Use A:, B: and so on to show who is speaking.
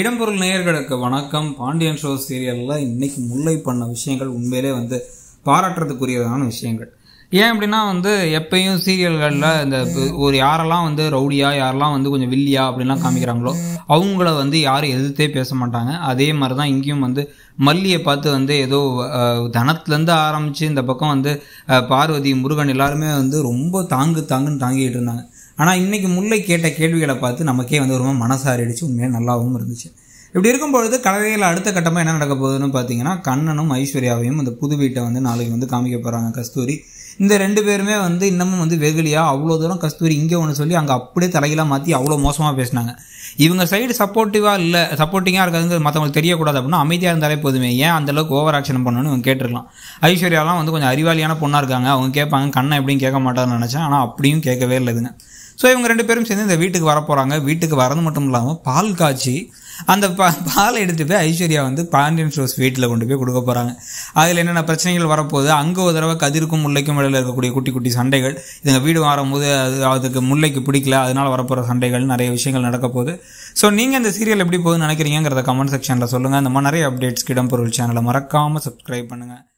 A: இடம்பொருள் நேயர்களுக்கு வணக்கம் பாண்டியன் ஷோ சீரியலில் இன்றைக்கி முல்லை பண்ண விஷயங்கள் உண்மையிலே வந்து பாராட்டுறதுக்குரியதான விஷயங்கள் ஏன் அப்படின்னா வந்து எப்பயும் சீரியல்களில் இந்த ஒரு யாரெல்லாம் வந்து ரவுடியா யாரெல்லாம் வந்து கொஞ்சம் வில்லியா அப்படிலாம் காமிக்கிறாங்களோ அவங்கள வந்து யாரும் எதிர்த்தே பேச மாட்டாங்க அதே மாதிரி தான் இங்கேயும் வந்து மல்லியை பார்த்து வந்து ஏதோ தனத்துலேருந்து ஆரம்பித்து இந்த பக்கம் வந்து பார்வதி முருகன் எல்லாருமே வந்து ரொம்ப தாங்கு தாங்குன்னு தாங்கிக்கிட்டு இருந்தாங்க ஆனால் இன்றைக்கி முல்லை கேட்ட கேள்விகளை பார்த்து நமக்கே வந்து ரொம்ப மனசாரிடிச்சு உண்மையாக நல்லாவும் இருந்துச்சு இப்படி இருக்கும்பொழுது கதையில் அடுத்த கட்டமாக என்ன நடக்க போகுதுன்னு பார்த்தீங்கன்னா கண்ணனும் ஐஸ்வர்யாவையும் அந்த புது வீட்டை வந்து நாளைக்கு வந்து காமிக்க போகிறாங்க கஸ்தூரி இந்த ரெண்டு பேருமே வந்து இன்னமும் வந்து வெகுலியாக அவ்வளோ தூரம் கஸ்தூரி இங்கே ஒன்று சொல்லி அங்கே அப்படியே தலையெல்லாம் மாற்றி அவ்வளோ மோசமாக பேசினாங்க இவங்க சைடு சப்போர்ட்டிவாக இல்லை சப்போர்ட்டிங்காக இருக்காதுங்கிறது மற்றவங்களுக்கு தெரியக்கூடாது அப்படின்னா அமைதியாக இருந்தாலே போதுமே ஏன் அந்தளவுக்கு ஓவர் ஆக்ஷன் பண்ணணும்னு இவங்க கேட்டிருக்கலாம் ஐஸ்வர்யாலாம் வந்து கொஞ்சம் அறிவாளியான பொண்ணாக இருக்காங்க அவங்க கேட்பாங்க கண்ணை எப்படியும் கேட்க மாட்டாங்கன்னு நினச்சேன் ஆனால் அப்படியும் கேட்கவே இல்லைதுங்க ஸோ இவங்க ரெண்டு பேரும் சேர்ந்து இந்த வீட்டுக்கு வர போகிறாங்க வீட்டுக்கு வரது மட்டும் இல்லாமல் பால் காய்ச்சி அந்த பா பாலை எடுத்துகிட்டு போய் ஐஸ்வர்யா வந்து பாண்டியன் ஸ்டோர்ஸ் வீட்டில் கொண்டு போய் கொடுக்க போகிறாங்க அதில் என்னென்ன பிரச்சனைகள் வரப்போகுது அங்கே ஒரு தடவை கதிர்க்கும் முல்லைக்கும் இடையில் இருக்கக்கூடிய குட்டி குட்டி சண்டைகள் இதுங்க வீடு வரும்போது அது அதுக்கு முல்லைக்கு பிடிக்கல அதனால் வரப்போகிற சண்டைகள் நிறைய விஷயங்கள் நடக்க போகுது ஸோ நீங்கள் இந்த சீரியல் எப்படி போகுதுன்னு நினைக்கிறீங்கிறத கமெண்ட் செக்ஷனில் சொல்லுங்கள் இந்த மாதிரி நிறைய அப்டேட்ஸ் இடம் சேனலை மறக்காமல் சப்ஸ்கிரைப் பண்ணுங்கள்